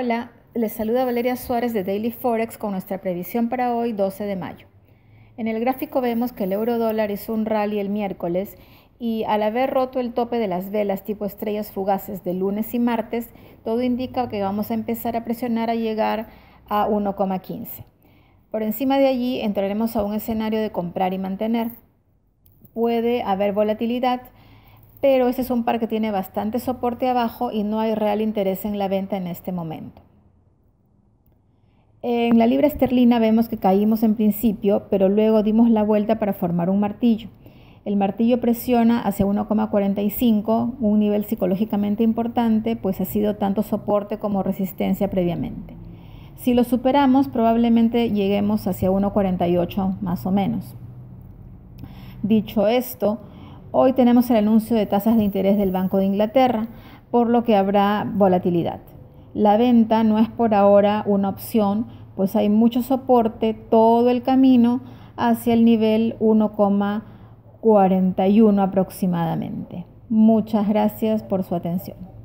Hola, les saluda Valeria Suárez de Daily Forex con nuestra previsión para hoy 12 de mayo. En el gráfico vemos que el euro dólar hizo un rally el miércoles y al haber roto el tope de las velas tipo estrellas fugaces de lunes y martes, todo indica que vamos a empezar a presionar a llegar a 1,15. Por encima de allí entraremos a un escenario de comprar y mantener. Puede haber volatilidad, pero ese es un par que tiene bastante soporte abajo y no hay real interés en la venta en este momento. En la libra esterlina vemos que caímos en principio, pero luego dimos la vuelta para formar un martillo. El martillo presiona hacia 1,45, un nivel psicológicamente importante, pues ha sido tanto soporte como resistencia previamente. Si lo superamos, probablemente lleguemos hacia 1,48 más o menos. Dicho esto, Hoy tenemos el anuncio de tasas de interés del Banco de Inglaterra, por lo que habrá volatilidad. La venta no es por ahora una opción, pues hay mucho soporte todo el camino hacia el nivel 1,41 aproximadamente. Muchas gracias por su atención.